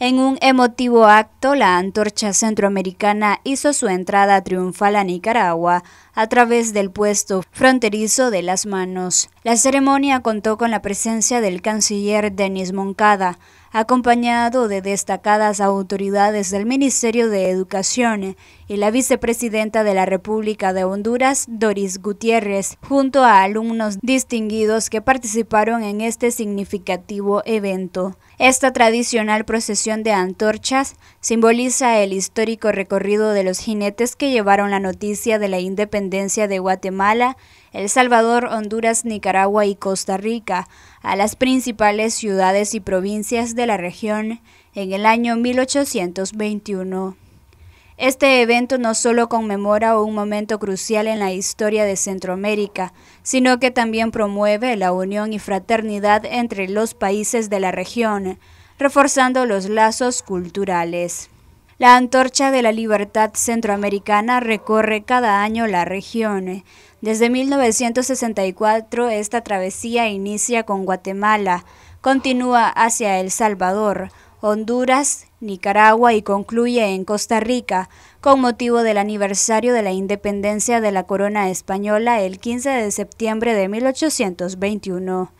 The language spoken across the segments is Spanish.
En un emotivo acto, la antorcha centroamericana hizo su entrada triunfal a Nicaragua a través del puesto fronterizo de las manos. La ceremonia contó con la presencia del canciller Denis Moncada, acompañado de destacadas autoridades del Ministerio de Educación y la vicepresidenta de la República de Honduras, Doris Gutiérrez, junto a alumnos distinguidos que participaron en este significativo evento. Esta tradicional procesión de antorchas simboliza el histórico recorrido de los jinetes que llevaron la noticia de la independencia de Guatemala el Salvador, Honduras, Nicaragua y Costa Rica, a las principales ciudades y provincias de la región en el año 1821. Este evento no solo conmemora un momento crucial en la historia de Centroamérica, sino que también promueve la unión y fraternidad entre los países de la región, reforzando los lazos culturales. La antorcha de la libertad centroamericana recorre cada año la región. Desde 1964 esta travesía inicia con Guatemala, continúa hacia El Salvador, Honduras, Nicaragua y concluye en Costa Rica, con motivo del aniversario de la independencia de la corona española el 15 de septiembre de 1821.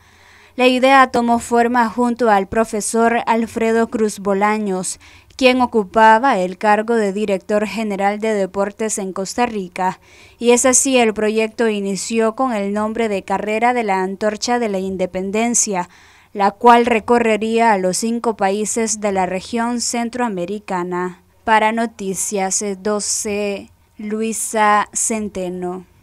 La idea tomó forma junto al profesor Alfredo Cruz Bolaños, quien ocupaba el cargo de director general de deportes en Costa Rica, y es así el proyecto inició con el nombre de Carrera de la Antorcha de la Independencia, la cual recorrería a los cinco países de la región centroamericana. Para Noticias 12, Luisa Centeno.